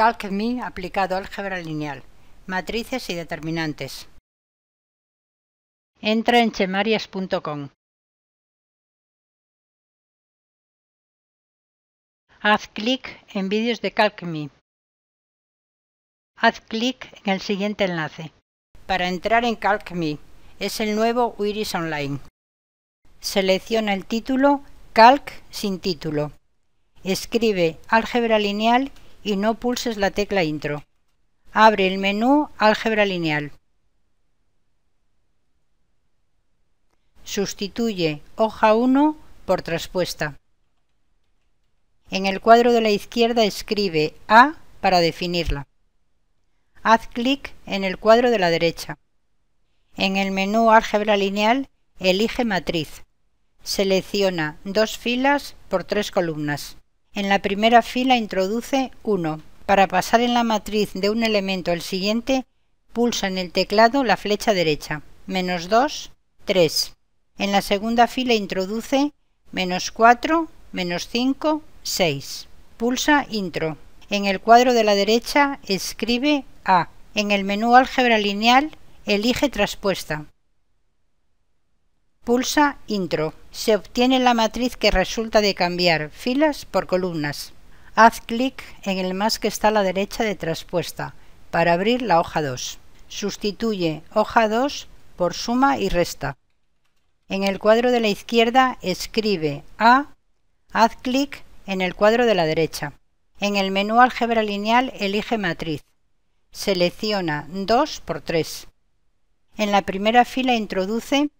CalcMe aplicado álgebra lineal, matrices y determinantes. Entra en chemarias.com. Haz clic en Vídeos de CalcMe. Haz clic en el siguiente enlace. Para entrar en CalcMe, es el nuevo Wiris Online. Selecciona el título Calc sin título. Escribe álgebra lineal y no pulses la tecla Intro. Abre el menú Álgebra lineal. Sustituye hoja 1 por traspuesta. En el cuadro de la izquierda escribe A para definirla. Haz clic en el cuadro de la derecha. En el menú Álgebra lineal, elige matriz. Selecciona dos filas por tres columnas. En la primera fila introduce 1. Para pasar en la matriz de un elemento al siguiente, pulsa en el teclado la flecha derecha. Menos 2, 3. En la segunda fila introduce menos 4, menos 5, 6. Pulsa Intro. En el cuadro de la derecha escribe A. En el menú álgebra lineal, elige Traspuesta. Pulsa Intro. Se obtiene la matriz que resulta de cambiar filas por columnas. Haz clic en el más que está a la derecha de Traspuesta para abrir la hoja 2. Sustituye hoja 2 por suma y resta. En el cuadro de la izquierda escribe A. Haz clic en el cuadro de la derecha. En el menú Álgebra lineal elige matriz. Selecciona 2 por 3. En la primera fila introduce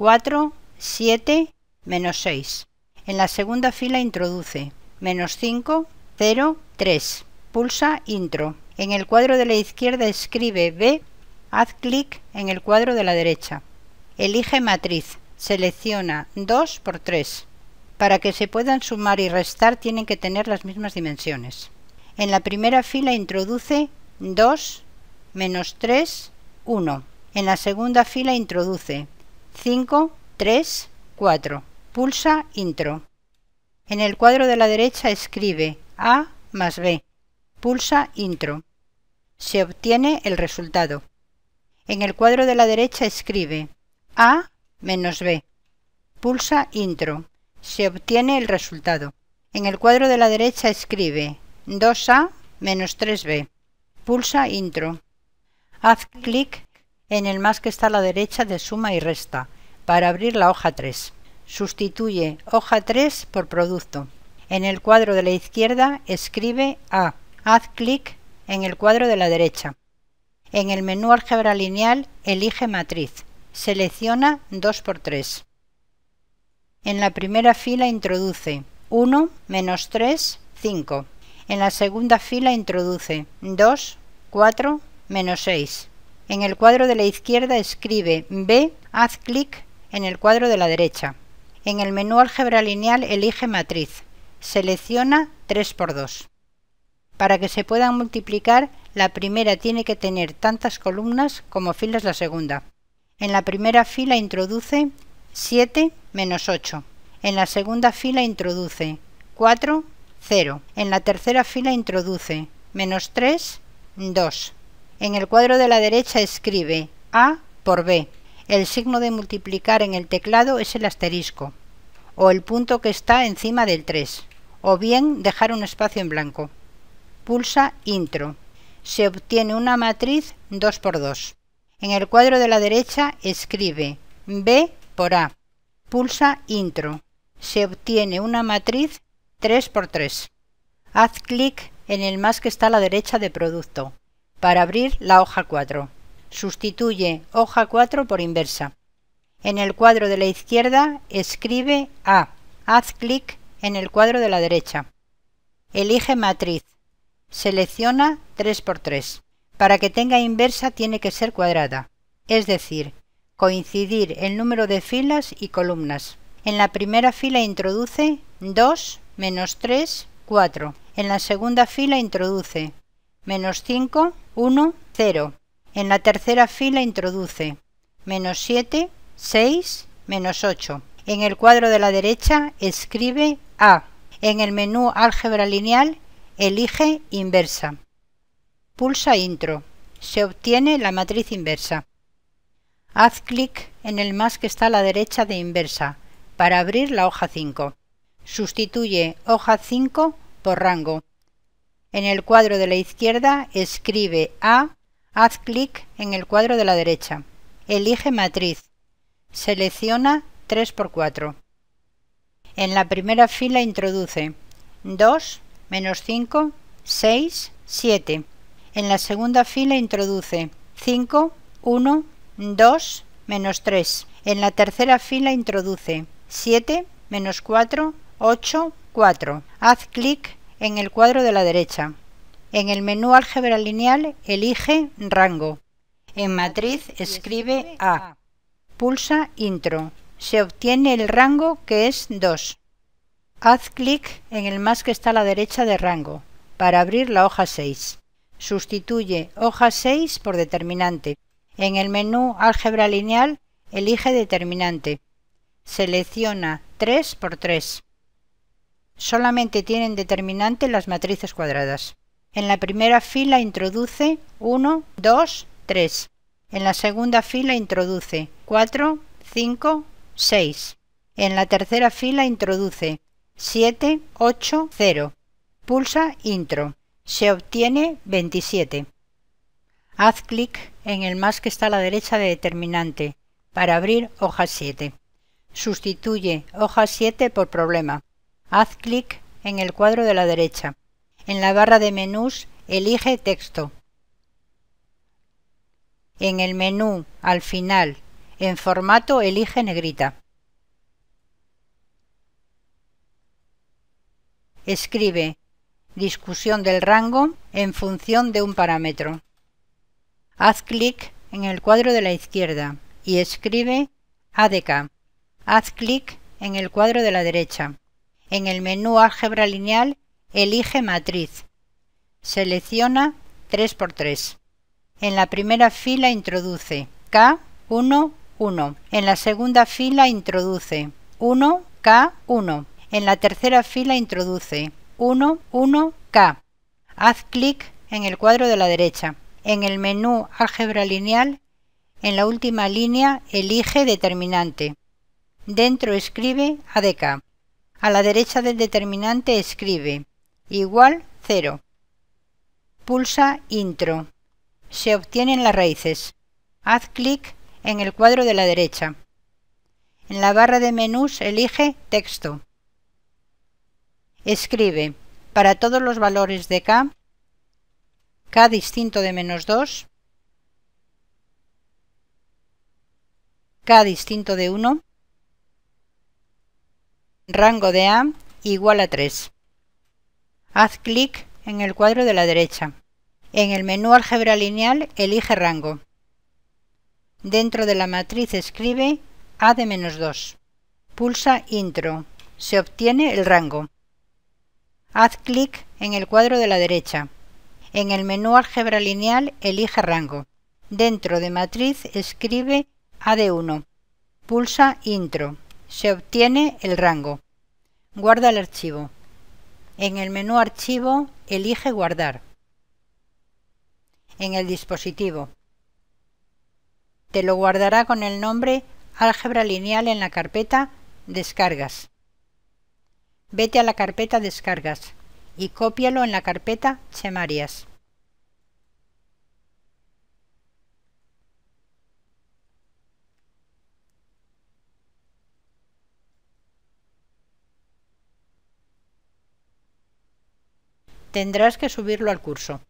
4, 7, menos 6. En la segunda fila introduce menos 5, 0, 3. Pulsa Intro. En el cuadro de la izquierda escribe B, haz clic en el cuadro de la derecha. Elige matriz, selecciona 2 por 3. Para que se puedan sumar y restar tienen que tener las mismas dimensiones. En la primera fila introduce 2, menos 3, 1. En la segunda fila introduce 5, 3, 4. Pulsa Intro. En el cuadro de la derecha escribe A más B. Pulsa Intro. Se obtiene el resultado. En el cuadro de la derecha escribe A menos B. Pulsa Intro. Se obtiene el resultado. En el cuadro de la derecha escribe 2A menos 3B. Pulsa Intro. Haz clic en el más que está a la derecha de suma y resta, para abrir la hoja 3. Sustituye hoja 3 por producto. En el cuadro de la izquierda escribe A. Haz clic en el cuadro de la derecha. En el menú álgebra lineal elige matriz. Selecciona 2 por 3. En la primera fila introduce 1 menos 3, 5. En la segunda fila introduce 2, 4, menos 6. En el cuadro de la izquierda escribe B, haz clic en el cuadro de la derecha. En el menú álgebra lineal elige matriz. Selecciona 3x2. Para que se puedan multiplicar, la primera tiene que tener tantas columnas como filas la segunda. En la primera fila introduce 7 menos 8. En la segunda fila introduce 4, 0. En la tercera fila introduce menos 3, 2. En el cuadro de la derecha escribe A por B. El signo de multiplicar en el teclado es el asterisco o el punto que está encima del 3 o bien dejar un espacio en blanco. Pulsa Intro. Se obtiene una matriz 2x2. En el cuadro de la derecha escribe B por A. Pulsa Intro. Se obtiene una matriz 3x3. Haz clic en el más que está a la derecha de producto para abrir la hoja 4. Sustituye hoja 4 por inversa. En el cuadro de la izquierda escribe A. Haz clic en el cuadro de la derecha. Elige matriz. Selecciona 3x3. Para que tenga inversa tiene que ser cuadrada, es decir, coincidir el número de filas y columnas. En la primera fila introduce 2, menos 3, 4. En la segunda fila introduce menos 5, 1, 0. En la tercera fila introduce menos 7, 6, menos 8. En el cuadro de la derecha escribe A. En el menú Álgebra lineal elige Inversa. Pulsa Intro. Se obtiene la matriz inversa. Haz clic en el más que está a la derecha de Inversa para abrir la hoja 5. Sustituye hoja 5 por rango. En el cuadro de la izquierda escribe A, haz clic en el cuadro de la derecha. Elige matriz. Selecciona 3x4. En la primera fila introduce 2, menos 5, 6, 7. En la segunda fila introduce 5, 1, 2, menos 3. En la tercera fila introduce 7, menos 4, 8, 4. Haz clic en el cuadro de la derecha. En el menú Álgebra lineal elige Rango. En matriz escribe A. Pulsa Intro. Se obtiene el rango que es 2. Haz clic en el más que está a la derecha de rango para abrir la hoja 6. Sustituye hoja 6 por determinante. En el menú Álgebra lineal elige determinante. Selecciona 3 por 3 solamente tienen determinante las matrices cuadradas. En la primera fila introduce 1, 2, 3. En la segunda fila introduce 4, 5, 6. En la tercera fila introduce 7, 8, 0. Pulsa Intro. Se obtiene 27. Haz clic en el más que está a la derecha de determinante para abrir hoja 7. Sustituye hoja 7 por problema. Haz clic en el cuadro de la derecha. En la barra de menús, elige texto. En el menú, al final, en formato, elige negrita. Escribe discusión del rango en función de un parámetro. Haz clic en el cuadro de la izquierda y escribe ADK. Haz clic en el cuadro de la derecha en el menú Álgebra lineal, elige matriz. Selecciona 3x3. En la primera fila introduce K, 1, En la segunda fila introduce 1, K, 1. En la tercera fila introduce 11 1, K. Haz clic en el cuadro de la derecha. En el menú Álgebra lineal, en la última línea elige Determinante. Dentro escribe ADK. A la derecha del determinante escribe igual 0. Pulsa Intro. Se obtienen las raíces. Haz clic en el cuadro de la derecha. En la barra de menús elige Texto. Escribe para todos los valores de k, k distinto de menos 2, k distinto de 1, rango de A igual a 3. Haz clic en el cuadro de la derecha. En el menú álgebra lineal elige rango. Dentro de la matriz escribe A de menos 2. Pulsa Intro. Se obtiene el rango. Haz clic en el cuadro de la derecha. En el menú álgebra lineal elige rango. Dentro de matriz escribe A de 1. Pulsa Intro. Se obtiene el rango. Guarda el archivo. En el menú Archivo, elige Guardar. En el dispositivo. Te lo guardará con el nombre Álgebra lineal en la carpeta Descargas. Vete a la carpeta Descargas y cópialo en la carpeta Chemarias. tendrás que subirlo al curso.